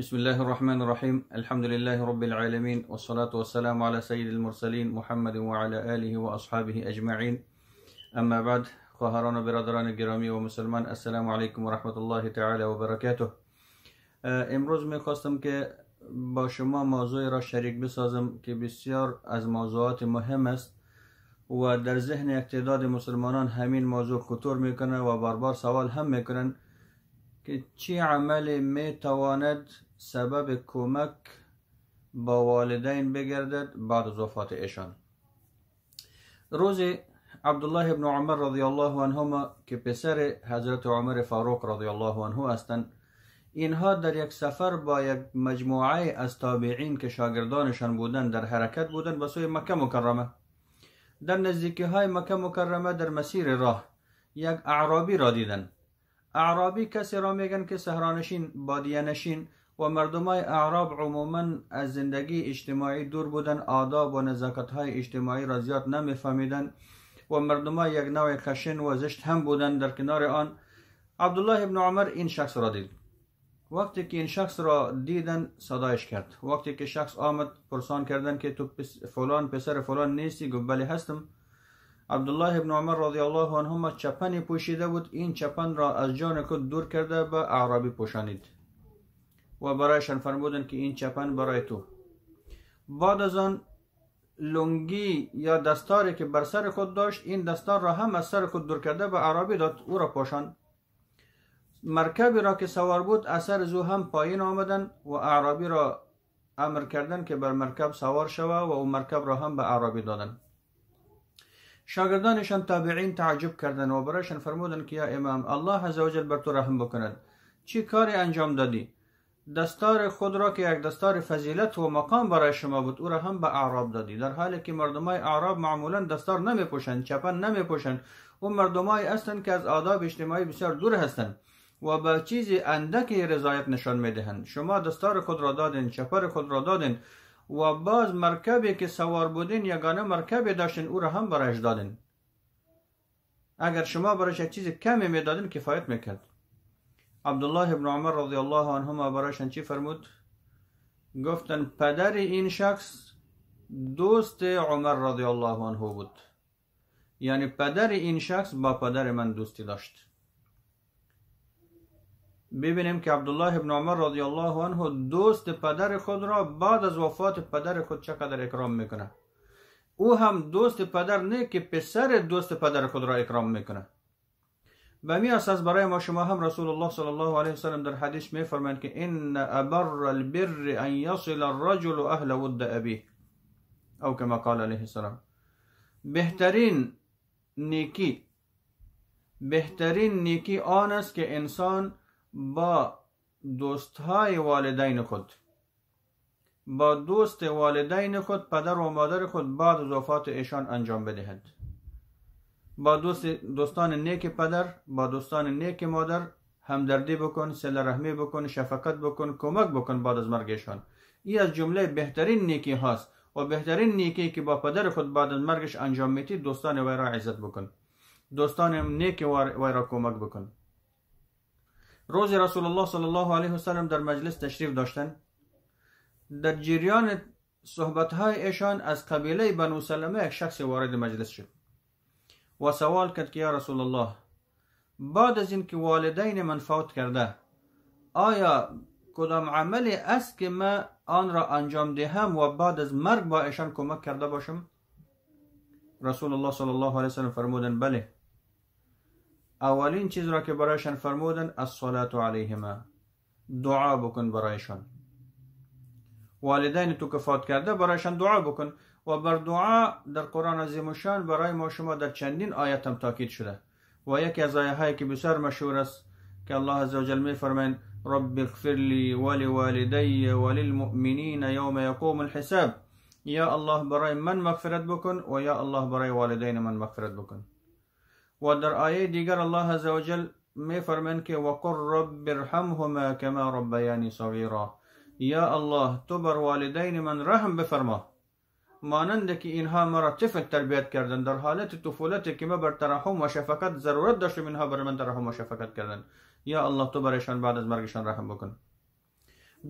بسم الله الرحمن الرحيم الحمد لله رب العالمين والصلاة والسلام على سيد المرسلين محمد وعلى آله وأصحابه أجمعين أما بعد قهران برادران الجرامي ومسلمان السلام عليكم ورحمة الله تعالى وبركاته برکاته امروز میخواستم که با شما موضوع را شریک بسازم که بسیار از موضوعات مهم است و در ذهن اقتداد مسلمانان همین موضوع خطور میکنه و بار بار سوال هم میکنن کە چی عملی میتواند سبب کمک بە والدین بگردد بعد زۆفات روزي عبد الله بن عمر رضی الله عنهما که پسر حضرت عمر فاروق رضی الله عنه هستند اینها در یک سفر با یک مجموعه از تابعین که شاگردانشان بودند در حرکت بودند به سوی مکه مکرمه در نزدیکی های مکه مکرمه در مسیر راه یک اعرابی را دیدند اعرابی کسی را میگن که سهرانشین بادیه نشین و مردمای اعراب عموما از زندگی اجتماعی دور بودن آداب و نزاکت های اجتماعی را زیاد نمیفهمیدن و مردمای یک نوع خشن و زشت هم بودن در کنار آن عبدالله ابن عمر این شخص را دید وقتی که این شخص را دیدن صدایش کرد وقتی که شخص آمد پرسان کردن که تو فلان پسر فلان نیستی گفت بله هستم عبدالله ابن عمر رضی الله عنهما چپنی پوشیده بود این چپن را از جان خود دور کرده به اعرابی پوشانید و برایشان فرمودند که این چپن برای تو بعد از آن لنگی یا دستاری که بر سر خود داشت این دستار را هم از سر خود دور کرده به عربی داد او را پوشاند مرکبی را که سوار بود اثر زو هم پایین آمدن و عربی را امر کردن که بر مرکب سوار شوه و او مرکب را هم به عربی دادند. شاگردانشان تابعین تعجب کردن و برایشان فرمودند که یا امام الله عزوجل بر تو رحم بکند چه کاری انجام دادی دستار خود را که یک دستار فضیلت و مقام برای شما بود او را هم به اعراب دادی در حالی که مردمای اعراب معمولا دستار نمی پوشند چپن نمی پوشند او مردمایی هستند که از آداب اجتماعی بسیار دور هستند و به چیزی اندکی رضایت نشان می دهند شما دستار خود را دادین چپر خود را دادین و باز مرکبی که سوار بودین یگانه مرکبی داشتین او را هم برایش دادین اگر شما برایش یک چیز کمی میدادین کفایت میکرد عبدالله ابن عمر رضی الله عنهما برایشان چی فرمود گفتن پدر این شخص دوست عمر رضی الله عنه بود یعنی پدر این شخص با پدر من دوستی داشت ببینیم که عبدالله ابن عمر رضی الله عنه دوست پدر خود را بعد از وفات پدر خود چقدر اکرام میکنه او هم دوست پدر نه که پسر دوست پدر خود را اکرام میکنه به می اساس برای ما شما هم رسول الله صلی الله علیه سلم در حدیث میفرمایند که ان ابر البر ان یصل الرجل اهل ود ابیه او کما قال علیه السلام بهترین نیکی بهترین نیکی آن است که انسان با دوست های والدین خود با دوست والدین خود پدر و مادر خود بعد از وفات ایشان انجام بدهند با دوست دوستان نیک پدر با دوستان نیک مادر همدردی بکن سل رحمی بکن شفقت بکن کمک بکن بعد از مرگشان ای از جمله بهترین نیکی هاست و بهترین نیکی که با پدر خود بعد از مرگش انجام میتی دوستان وی را عزت بکن دوستان نیک وی را کمک بکن روز رسول الله صلی الله علیه وسلم در مجلس تشریف داشتن در جریان صحبت های ایشان از قبیله بنو سلمه یک شخص وارد مجلس شد و سوال کرد که یا رسول الله بعد از اینکه والدین من فوت کرده آیا کدام عملی است که من آن را انجام دهم و بعد از مرگ با ایشان کمک کرده باشم رسول الله صلی الله علیه وسلم فرمودن بله اولین چیز را که برایشان فرمودن الصلاة علیهما دعا بکن برایشان والدین تو که فوت کرده برایشان دعا بکن و بر دعا در قرآن عظیم شان برای ما شما در چندین آیت هم تاکید شده و یکی از آیه هایی که بسیار مشهور است که الله عز عزوجل می فرمین رب اغفر لی ولی والدی ولی المؤمنین یوم یقوم الحساب یا الله برای من مغفرت بکن و یا الله برای والدین من مغفرت بکن ودر آية ديگر الله عز وجل مي فرمن كي وقر رب برحمهما کما ربیانی صغيرا يا الله تبر والدين من رحم بفرما مانند که انها مرا طفل تربیت كردن در حالت طفولتی که من بر ترحم و شفقت ضرورت داشتم اینها بر من ترحم و شفقت کردن الله تو برشان بعد از مرگشان رحم بكن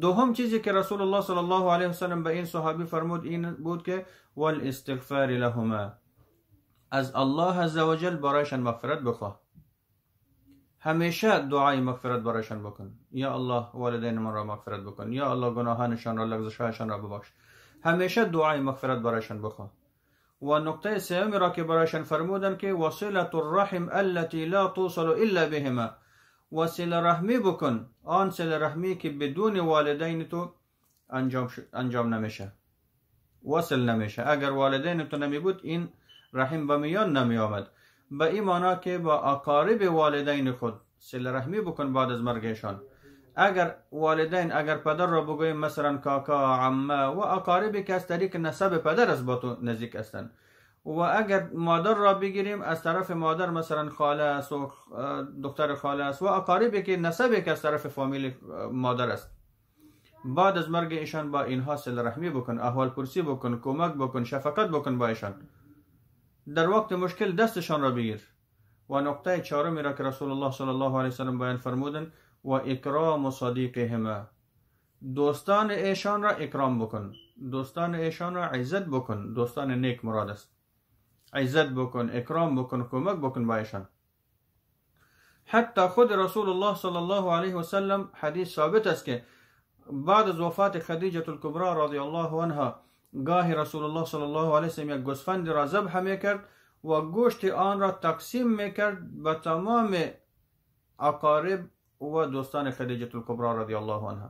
دوهم چیزی که رسول الله صلی الله علیه وسلم به این صحابی فرمود این بود که والاستغفار لهما از الله عز و جل برایشان مغفرت بخواه همیشه دعای مغفرت برایشان بکن یا الله والدین من را مغفرت بکن یا الله گناهانشان را لغزشهایشان را ببخش همیشه دعای مغفرت برایشان بخواه و نقطه سومی را که برایشان فرمودن که وصلت الرحم التي لا توصل الا بهما وصل رحمی بکن آن سل رحمی که بدون والدین تو انجام, انجام نمیشه وصل نمیشه اگر والدین تو نمی بود این رحم به میان نمی آمد به این مانا که با اقارب والدین خود سل رحمی بکن بعد از مرگشان اگر والدین اگر پدر را بگوییم مثلا کاکا عمه و اقاربی که از طریق نسب پدر از با تو نزدیک هستند و اگر مادر را بگیریم از طرف مادر مثلا خاله است و دختر خاله است و اقاربی که نسبی که از طرف فامیل مادر است بعد از مرگ ایشان با اینها سل رحمی بکن احوال پرسی بکن کمک بکن شفقت بکن با ایشان در وقت مشکل دستشان را بگیر و نقطه چهارمی را که رسول الله صلی الله علیه وسلم بیان فرمودن و اکرام و همه دوستان ایشان را اکرام بکن دوستان ایشان را عزت بکن دوستان نیک مراد است عزت بکن اکرام بکن کمک بکن با ایشان حتی خود رسول الله صلی الله علیه وسلم حدیث ثابت است که بعد از وفات خدیجه الکبرى رضی الله عنها گاهی رسول الله صلی الله علیه وسلم یک گوسفندی را ذبح میکرد و گوشت آن را تقسیم میکرد به تمام اقارب و دوستان خدیجه الکبرا رضی الله عنها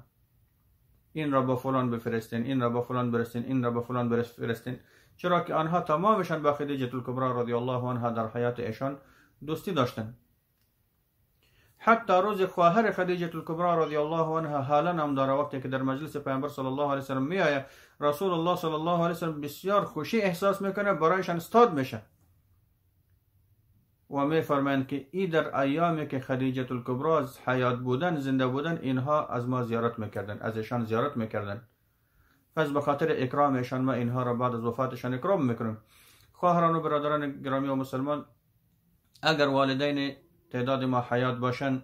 این را به فلان بفرستین این را به فلان برسین این را به فلان بفرستین چرا که آنها تمامشان با خدیجه الکبرا رضی الله عنها در حیات ایشان دوستی داشتن حتى روز خواهر خدیجه الكبرى رضی الله عنها حالا هم داره وقتی که در مجلس پیامبر صلی الله علیه وسلم می آید رسول الله صلی الله علیه وسلم بسیار خوشی احساس میکنه برایش استاد میشه و می فرمایند که ای در ایامی که خدیجه الکبرى حیات بودن زنده بودن اینها از ما زیارت میکردن از ایشان زیارت میکردن پس به خاطر اکرامشان ما اینها را بعد از وفاتشان اکرام میکنیم خواهران و برادران گرامی و مسلمان اگر والدین تعداد ما حیات باشن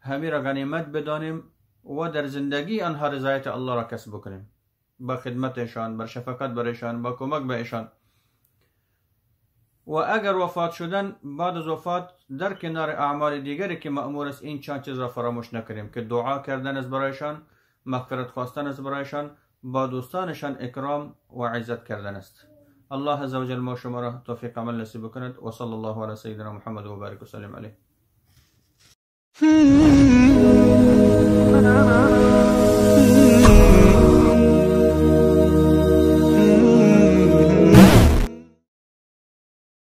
همه را غنیمت بدانیم و در زندگی آنها رضایت الله را کسب بکنیم با خدمتشان بر شفقت برایشان با کمک به ایشان و اگر وفات شدن بعد از وفات در کنار اعمال دیگری که مأمور است این چند چیز را فراموش نکنیم که دعا کردن از برایشان مغفرت خواستن است برایشان با دوستانشان اکرام و عزت کردن است الله عزوجل ما شما را توفیق عمل نصیب کند و صلی الله علی سیدنا محمد و بارک و سلم علیه Hmm.